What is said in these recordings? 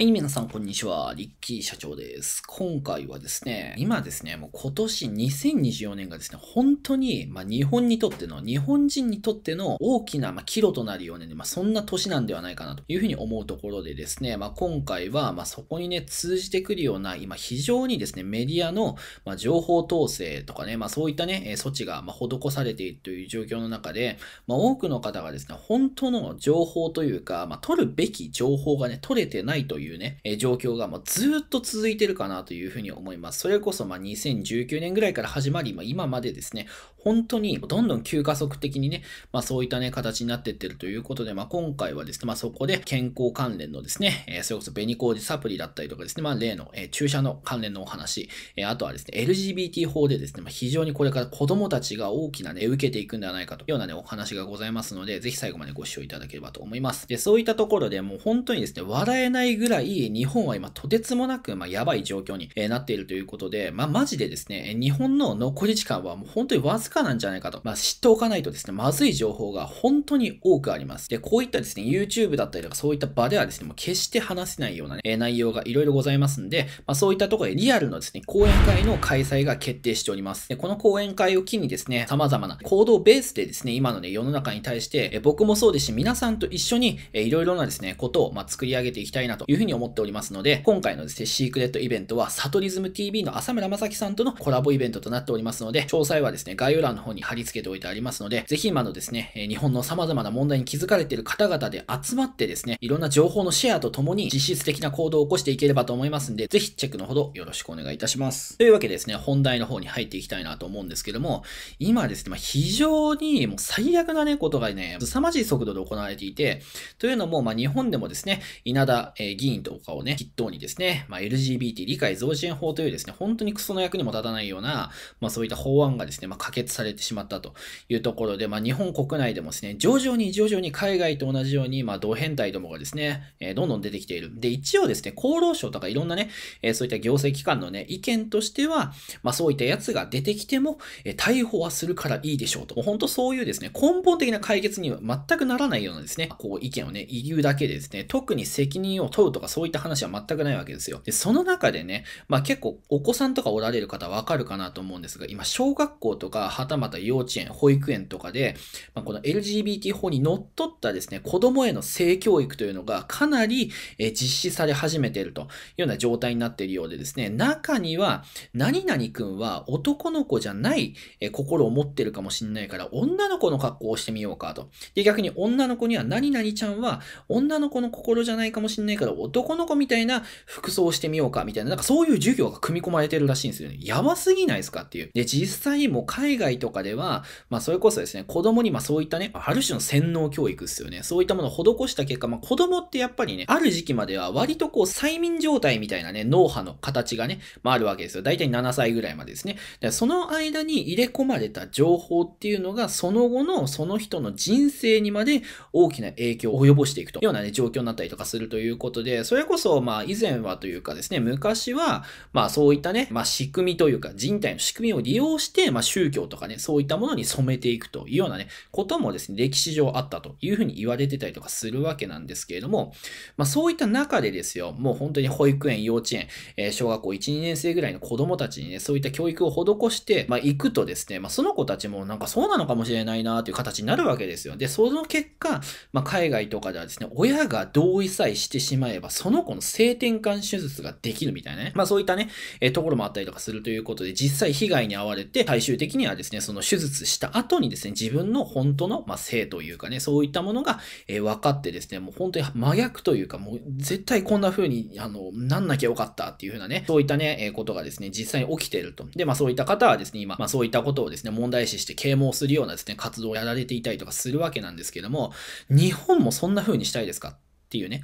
はい、皆さん、こんにちは。リッキー社長です。今回はですね、今ですね、もう今年2024年がですね、本当に、まあ、日本にとっての、日本人にとっての大きな、まあ、岐路となるようなね、まあ、そんな年なんではないかなというふうに思うところでですね、まあ、今回は、まあ、そこにね、通じてくるような、今非常にですね、メディアの、まあ、情報統制とかね、まあ、そういったね、措置が、まあ、施されているという状況の中で、まあ、多くの方がですね、本当の情報というか、まあ、取るべき情報がね、取れてないといういうね、え状況がもずっと続いてるかなというふうに思います。それこそま2019年ぐらいから始まり、ま今までですね、本当にどんどん急加速的にね、まあ、そういったね、形になってってるということで、まあ、今回はですね、まあ、そこで健康関連のですね、えそれこそ紅麹サプリだったりとかですね、まあ、例の、え注射の関連のお話、えあとはですね、LGBT 法でですね、ま非常にこれから子供たちが大きなね、受けていくんではないかというようなね、お話がございますので、ぜひ最後までご視聴いただければと思います。で、そういったところでもう本当にですね、笑えないぐらいらい、日本は今とてつもなく、まあ、やばい状況に、えなっているということで、まあ、マジでですね、日本の残り時間はもう本当にわずかなんじゃないかと、まあ、知っておかないとですね、まずい情報が本当に多くあります。で、こういったですね、YouTube だったりとかそういった場ではですね、もう決して話せないような、ね、内容がいろいろございますんで、まあ、そういったところでリアルのですね、講演会の開催が決定しております。で、この講演会を機にですね、様々な行動ベースでですね、今のね、世の中に対して、え僕もそうですし、皆さんと一緒に、えー、いろいろなですね、ことを、ま作り上げていきたいなというふうに思っておりますので、今回のですね、シークレットイベントは、サトリズム TV の浅村正樹さんとのコラボイベントとなっておりますので、詳細はですね、概要欄の方に貼り付けておいてありますので、ぜひ今のですね、日本の様々な問題に気づかれている方々で集まってですね、いろんな情報のシェアとともに実質的な行動を起こしていければと思いますんで、ぜひチェックのほどよろしくお願いいたします。というわけでですね、本題の方に入っていきたいなと思うんですけども、今ですね、まあ、非常にもう最悪なね、ことがね、凄まじい速度で行われていて、というのも、まあ、日本でもですね、稲田、えー、議員議員とかをね、筆頭にですね、まあ、LGBT 理解増進法というですね、本当にクソの役にも立たないような、まあ、そういった法案がですね、まあ、可決されてしまったというところで、まあ、日本国内でもですね、徐々に徐々に海外と同じように、まあ、同変態どもがですね、えー、どんどん出てきている。で、一応ですね、厚労省とかいろんなね、えー、そういった行政機関のね、意見としては、まあ、そういったやつが出てきても、えー、逮捕はするからいいでしょうと。もう本当そういうですね、根本的な解決には全くならないようなですね、こう意見をね、言うだけでですね、特に責任を問うととかそういった話は全くないわけですよ。で、その中でね、まあ結構お子さんとかおられる方わかるかなと思うんですが、今小学校とかはたまた幼稚園、保育園とかで、まあ、この LGBT 法にのっとったですね、子供への性教育というのがかなり実施され始めているというような状態になっているようでですね、中には何々くんは男の子じゃない心を持ってるかもしれないから女の子の格好をしてみようかと。で、逆に女の子には何々ちゃんは女の子の心じゃないかもしれないから男の子みたいな服装をしてみようかみたいな、なんかそういう授業が組み込まれてるらしいんですよね。やばすぎないですかっていう。で、実際もう海外とかでは、まあそれこそですね、子供にまあそういったね、ある種の洗脳教育ですよね。そういったものを施した結果、まあ子供ってやっぱりね、ある時期までは割とこう催眠状態みたいなね、脳波の形がね、まああるわけですよ。大体7歳ぐらいまでですね。でその間に入れ込まれた情報っていうのが、その後のその人の人生にまで大きな影響を及ぼしていくというようなね、状況になったりとかするということで、で、それこそ、まあ、以前はというかですね、昔は、まあ、そういったね、まあ、仕組みというか、人体の仕組みを利用して、まあ、宗教とかね、そういったものに染めていくというようなね、こともですね、歴史上あったというふうに言われてたりとかするわけなんですけれども、まあ、そういった中でですよ、もう本当に保育園、幼稚園、小学校1、2年生ぐらいの子供たちにね、そういった教育を施して、まあ、行くとですね、まあ、その子たちもなんかそうなのかもしれないなという形になるわけですよ。で、その結果、まあ、海外とかではですね、親が同意さえしてしまえば、その子の性転換手術ができるみたいなね。まあそういったね、えー、ところもあったりとかするということで、実際被害に遭われて、最終的にはですね、その手術した後にですね、自分の本当の、まあ、性というかね、そういったものが、えー、分かってですね、もう本当に真逆というか、もう絶対こんな風に、あの、なんなきゃよかったっていう風なね、そういったね、えー、ことがですね、実際に起きていると。で、まあそういった方はですね、今、まあそういったことをですね、問題視して啓蒙するようなですね、活動をやられていたりとかするわけなんですけども、日本もそんな風にしたいですかっていうね、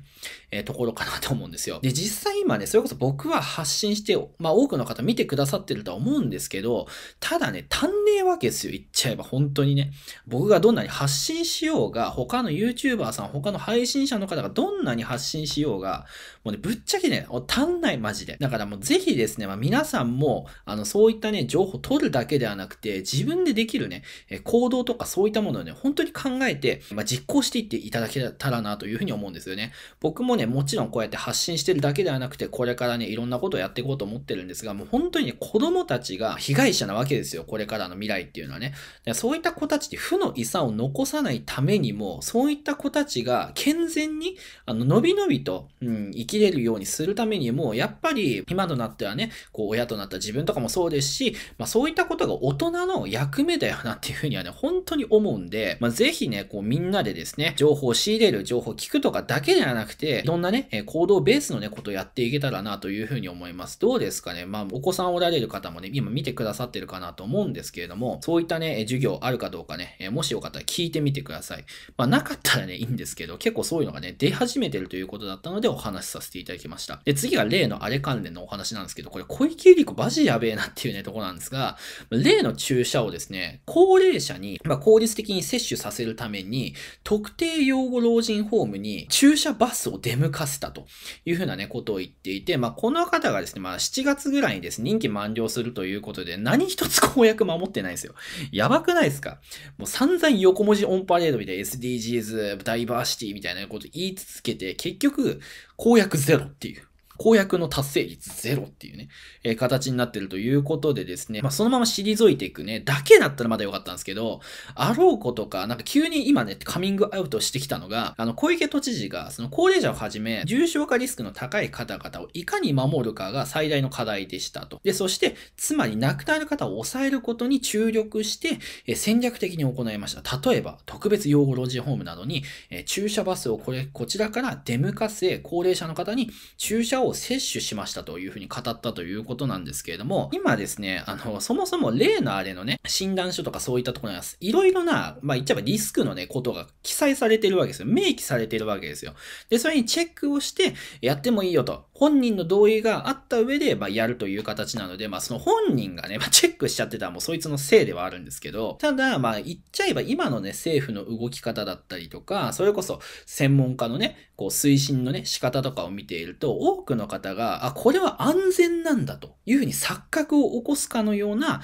えー、ところかなと思うんですよ。で、実際今ね、それこそ僕は発信して、まあ多くの方見てくださってるとは思うんですけど、ただね、足んねえわけですよ。言っちゃえば本当にね。僕がどんなに発信しようが、他の YouTuber さん、他の配信者の方がどんなに発信しようが、もうね、ぶっちゃけね、足んないマジで。だからもうぜひですね、まあ、皆さんも、あの、そういったね、情報取るだけではなくて、自分でできるね、行動とかそういったものをね、本当に考えて、まあ、実行していっていただけたらなというふうに思うんですよね。僕もね、もちろんこうやって発信してるだけではなくて、これからね、いろんなことをやっていこうと思ってるんですが、もう本当にね、子供たちが被害者なわけですよ。これからの未来っていうのはね。そういった子たちって負の遺産を残さないためにも、そういった子たちが健全に、あの、のびのびと、うん、生ききれるようにするためにも、やっぱり今となってはね、こう親となった自分とかもそうですし、まあそういったことが大人の役目だよなっていうふうにはね、本当に思うんで、まあぜひね、こうみんなでですね、情報を仕入れる、情報を聞くとかだけではなくて、いろんなね、行動ベースのね、ことをやっていけたらなというふうに思います。どうですかねまあお子さんおられる方もね、今見てくださってるかなと思うんですけれども、そういったね、授業あるかどうかね、もしよかったら聞いてみてください。まあなかったらね、いいんですけど、結構そういうのがね、出始めてるということだったのでお話しさせてせていただきました。で、次が例のあれ関連のお話なんですけど、これ小池百合子マジやべえなっていうね、とこなんですが、例の注射をですね、高齢者に、まあ、効率的に接種させるために、特定養護老人ホームに注射バスを出向かせたというふうなね、ことを言っていて、まあ、この方がですね、まあ、7月ぐらいにですね、任期満了するということで、何一つ公約守ってないんですよ。やばくないですかもう散々横文字オンパレードみたいな SDGs、ダイバーシティみたいなこと言い続けて、結局、公約ゼロっていう。公約の達成率ゼロっていうね、えー、形になってるということでですね、まあ、そのまま退いていくね、だけだったらまだ良かったんですけど、あろうことか、なんか急に今ね、カミングアウトしてきたのが、あの、小池都知事が、その高齢者をはじめ、重症化リスクの高い方々をいかに守るかが最大の課題でしたと。で、そして、つまり亡くなる方を抑えることに注力して、えー、戦略的に行いました。例えば、特別養護老人ホームなどに、えー、駐車バスをこれ、こちらから出向かせ、高齢者の方に駐車をを摂取しましたというふうに語ったということなんですけれども、今ですね、あの、そもそも例のあれのね、診断書とかそういったところには、いろいろな、まあ言っちゃえばリスクのね、ことが記載されてるわけですよ。明記されてるわけですよ。で、それにチェックをして、やってもいいよと。本人の同意があった上で、まあ、やるという形なので、まあ、その本人がね、まあ、チェックしちゃってたらもうそいつのせいではあるんですけど、ただ、まあ、言っちゃえば今のね、政府の動き方だったりとか、それこそ専門家のね、こう推進のね、仕方とかを見ていると、多くの方が、あ、これは安全なんだと。いうふうに錯覚を起こすかのような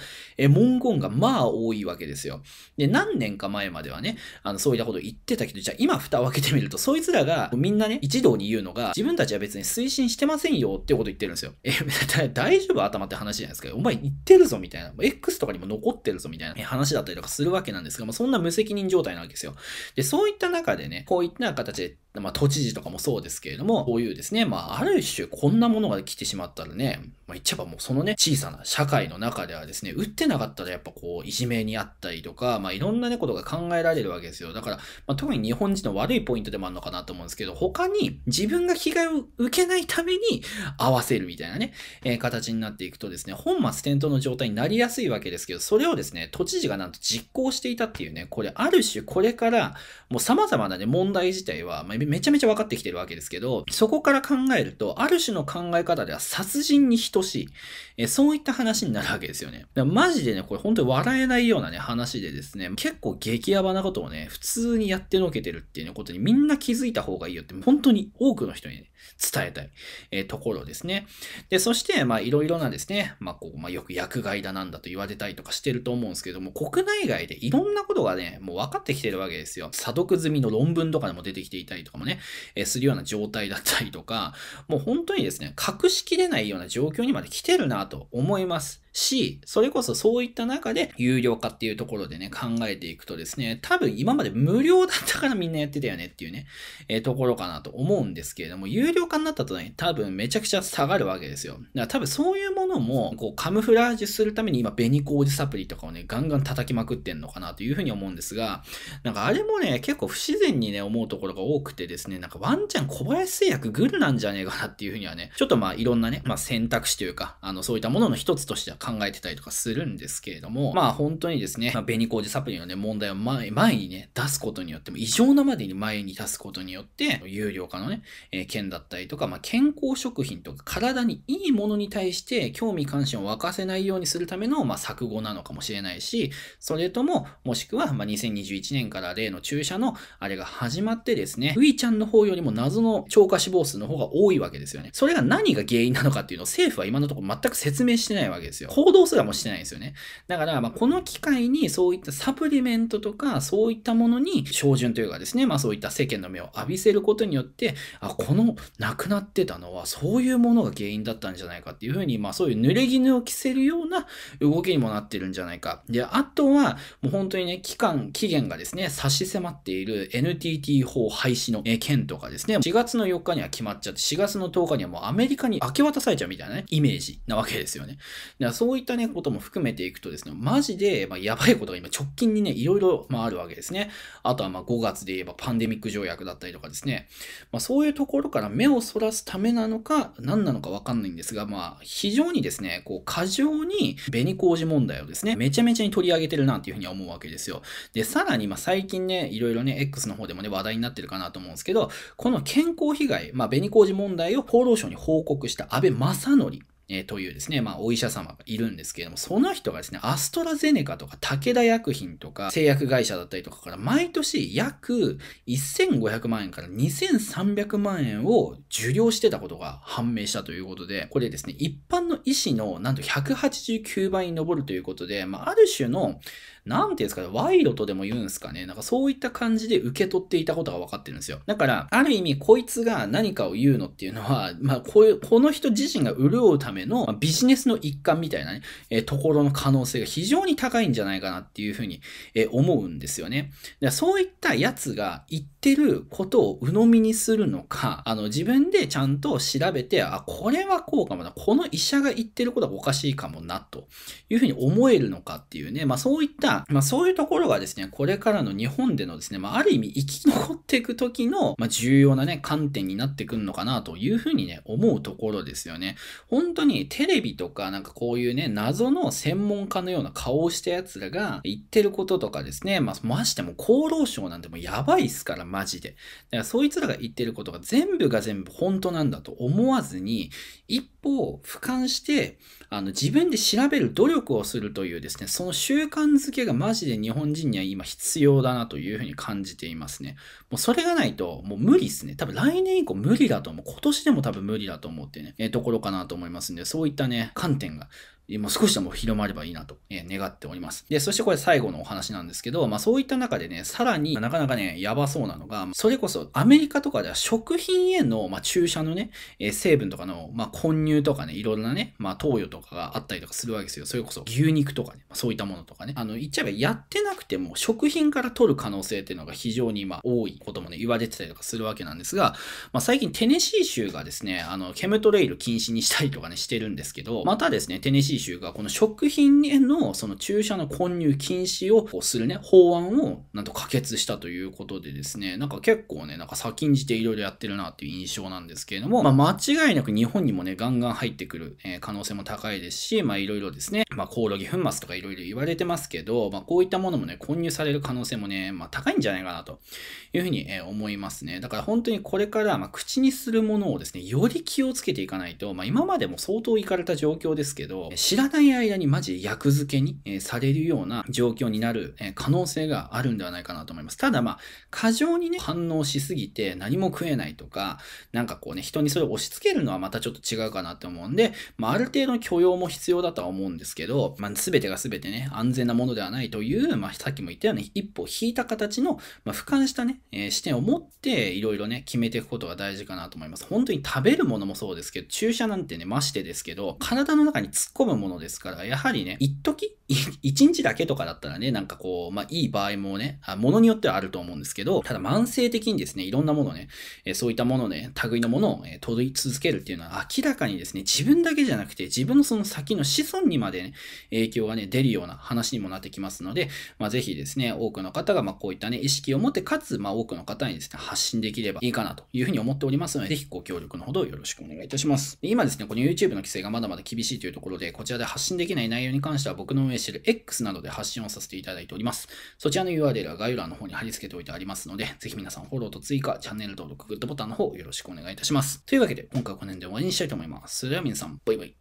文言がまあ多いわけですよ。で、何年か前まではね、あの、そういったことを言ってたけど、じゃあ今蓋を開けてみると、そいつらがみんなね、一堂に言うのが、自分たちは別に推進してませんよってこと言ってるんですよ。え、大丈夫頭って話じゃないですか。お前言ってるぞみたいな。X とかにも残ってるぞみたいな話だったりとかするわけなんですが、まあ、そんな無責任状態なわけですよ。で、そういった中でね、こういった形でまあ、都知事とかもそうですけれども、こういうですね、まあ、ある種こんなものが来てしまったらね、まあ、言っちゃえばもうそのね、小さな社会の中ではですね、打ってなかったらやっぱこう、いじめにあったりとか、まあ、いろんなね、ことが考えられるわけですよ。だから、まあ、特に日本人の悪いポイントでもあるのかなと思うんですけど、他に自分が被害を受けないために合わせるみたいなね、えー、形になっていくとですね、本末転倒の状態になりやすいわけですけど、それをですね、都知事がなんと実行していたっていうね、これ、ある種これから、もう様々なね、問題自体は、まあめちゃめちゃ分かってきてるわけですけど、そこから考えると、ある種の考え方では殺人に等しい、えそういった話になるわけですよね。マジでね、これ本当に笑えないようなね、話でですね、結構激ヤバなことをね、普通にやってのけてるっていう、ね、ことにみんな気づいた方がいいよって、本当に多くの人に、ね、伝えたい、えところですね。で、そして、まあ、いろいろなですね、まあ、こう、まあ、よく薬害だなんだと言われたりとかしてると思うんですけども、国内外でいろんなことがね、もう分かってきてるわけですよ。査読済みの論文とかでも出てきていたりとかもね、えするような状態だったりとか、もう本当にですね、隠しきれないような状況にまで来てるなと思います。し、それこそそういった中で有料化っていうところでね、考えていくとですね、多分今まで無料だったからみんなやってたよねっていうね、えー、ところかなと思うんですけれども、有料化になったとね、多分めちゃくちゃ下がるわけですよ。だから多分そういうものも、こう、カムフラージュするために今、紅麹サプリとかをね、ガンガン叩きまくってんのかなというふうに思うんですが、なんかあれもね、結構不自然にね、思うところが多くてですね、なんかワンチャン小林製薬グルなんじゃねえかなっていうふうにはね、ちょっとまあいろんなね、まあ選択肢というか、あの、そういったものの一つとしては考えてたりとかするんですけれども、まあ本当にですね、まあ、紅麹サプリのね、問題を前前にね、出すことによっても、異常なまでに前に出すことによって、有料化のね、えー、件だったりとか、まあ健康食品とか体にいいものに対して興味関心を沸かせないようにするための、まあ錯誤なのかもしれないし、それとも、もしくは、まあ2021年から例の注射のあれが始まってですね、ウィちゃんの方よりも謎の超過死亡数の方が多いわけですよね。それが何が原因なのかっていうのを政府は今のところ全く説明してないわけですよ。行動すらもしてないですよね。だから、まあ、この機会にそういったサプリメントとか、そういったものに、照準というかですね、まあそういった世間の目を浴びせることによって、あ、この亡くなってたのは、そういうものが原因だったんじゃないかっていうふうに、まあそういう濡れ衣を着せるような動きにもなってるんじゃないか。で、あとは、もう本当にね、期間、期限がですね、差し迫っている NTT 法廃止の件とかですね、4月の4日には決まっちゃって、4月の10日にはもうアメリカに明け渡されちゃうみたいなね、イメージなわけですよね。だからそういったね、ことも含めていくとですね、マジで、まあ、やばいことが今直近にね、いろいろ、まあ、あるわけですね。あとは、まあ、5月で言えばパンデミック条約だったりとかですね。まあ、そういうところから目をそらすためなのか、何なのかわかんないんですが、まあ、非常にですね、こう、過剰に、紅麹問題をですね、めちゃめちゃに取り上げてるなっていうふうに思うわけですよ。で、さらに、まあ、最近ね、いろいろね、X の方でもね、話題になってるかなと思うんですけど、この健康被害、まあ、紅麹問題を厚労省に報告した安倍正則。えというですね、まあ、お医者様がいるんですけれども、その人がですね、アストラゼネカとか武田薬品とか製薬会社だったりとかから毎年約1500万円から2300万円を受領してたことが判明したということで、これですね、一般の医師のなんと189倍に上るということで、まあ、ある種のなんていうんですかね、賄賂とでも言うんですかね、なんかそういった感じで受け取っていたことが分かってるんですよ。だから、ある意味こいつが何かを言うのっていうのは、まあこういう、この人自身が潤うための、まあ、ビジネスの一環みたいなね、えー、ところの可能性が非常に高いんじゃないかなっていうふうに、えー、思うんですよね。そういったやつが一ってることを鵜呑みにするのか、あの、自分でちゃんと調べて、あ、これはこうかもな、この医者が言ってることはおかしいかもな、というふうに思えるのかっていうね、まあそういった、まあそういうところがですね、これからの日本でのですね、まあある意味生き残っていく時の、まあ重要なね、観点になってくるのかな、というふうにね、思うところですよね。本当にテレビとかなんかこういうね、謎の専門家のような顔をした奴らが言ってることとかですね、まあましても厚労省なんてもうやばいっすから、マジで。だからそいつらが言ってることが全部が全部本当なんだと思わずに、一方、俯瞰して、あの、自分で調べる努力をするというですね、その習慣づけがマジで日本人には今必要だなというふうに感じていますね。もうそれがないと、もう無理ですね。多分来年以降無理だと思う。今年でも多分無理だと思ってね、えところかなと思いますんで、そういったね、観点がもう少しでも広まればいいなと願っております。で、そしてこれ最後のお話なんですけど、まあそういった中でね、さらになかなかね、やばそうなのが、それこそアメリカとかでは食品への、まあ、注射のね、え成分とかの、まあ、混入とかね、いろんなね、まあ投与とかがあったりとかするわけですよ。それこそ牛肉とかね、まあ、そういったものとかね。あの、言っちゃえばやってなくても食品から取る可能性っていうのが非常にま多いこともね、言われてたりとかするわけなんですが、まあ最近テネシー州がですね、あの、ケムトレイル禁止にしたりとかね、してるんですけど、またですね、テネシーしい州が、この食品へのその注射の混入禁止をするね、法案をなんと可決したということでですね、なんか結構ね、なんか先んじていろいろやってるなっていう印象なんですけれども、まあ、間違いなく日本にもね、ガンガン入ってくる、え可能性も高いですし、まあいろいろですね、まあコオロギ粉末とかいろいろ言われてますけど、まあこういったものもね、混入される可能性もね、まあ高いんじゃないかなというふうに、え思いますね。だから本当にこれから、まあ、口にするものをですね、より気をつけていかないと、まあ今までも相当いかれた状況ですけど、知らない間にマジ役付けに、えされるような状況になる、え可能性があるんではないかなと思います。ただまあ、過剰にね、反応しすぎて何も食えないとか、なんかこうね、人にそれを押し付けるのはまたちょっと違うかなって思うんで、まあ、ある程度の許容も必要だとは思うんですけど、まあ、全てが全てね、安全なものではないという、まあ、さっきも言ったように一歩引いた形の、まあ、俯瞰したね、え視点を持って、いろいろね、決めていくことが大事かなと思います。本当に食べるものもそうですけど、注射なんてね、ましてですけど、体の中に突っ込むむものですから、やはりね、一時一日だけとかだったらね、なんかこう、まあいい場合もね、ものによってはあると思うんですけど、ただ慢性的にですね、いろんなものね、えそういったものね、類のものを、え取り続けるっていうのは明らかにですね、自分だけじゃなくて自分のその先の子孫にまでね、影響がね、出るような話にもなってきますので、まあぜひですね、多くの方がまこういったね、意識を持って、かつ、まあ多くの方にですね、発信できればいいかなというふうに思っておりますので、ぜひご協力のほどよろしくお願いいたします。今ですね、この YouTube の規制がまだまだ厳しいというところで、こちらで発信できない内容に関しては僕の運営シャル X などで発信をさせていただいております。そちらの URL は概要欄の方に貼り付けておいてありますので、ぜひ皆さんフォローと追加、チャンネル登録、グッドボタンの方よろしくお願いいたします。というわけで、今回はこの辺で終わりにしたいと思います。それでは皆さん、バイバイ。